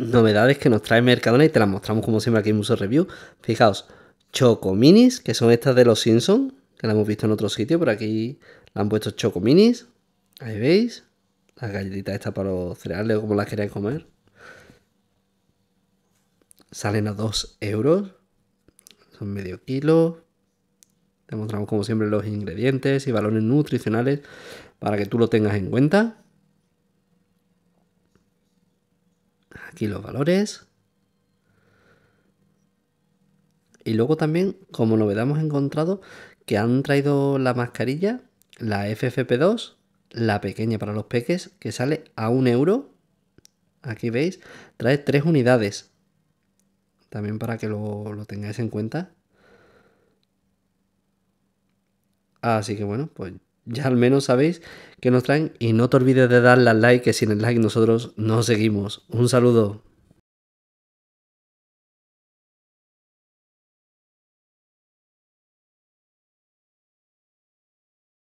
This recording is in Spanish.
novedades que nos trae Mercadona y te las mostramos como siempre aquí en Museo Review. Fijaos, Choco Minis, que son estas de los Simpsons, que las hemos visto en otro sitio, Por aquí las han puesto Choco Minis. Ahí veis. Las galletitas estas para los cereales o como las queráis comer. Salen a 2 euros. Son medio kilo. Te mostramos como siempre los ingredientes y valores nutricionales para que tú lo tengas en cuenta. Aquí los valores. Y luego también, como novedad, hemos encontrado que han traído la mascarilla, la FFP2, la pequeña para los peques, que sale a un euro. Aquí veis, trae tres unidades. También para que lo, lo tengáis en cuenta. Así que bueno, pues ya al menos sabéis que nos traen y no te olvides de darle al like que sin el like nosotros no seguimos. Un saludo.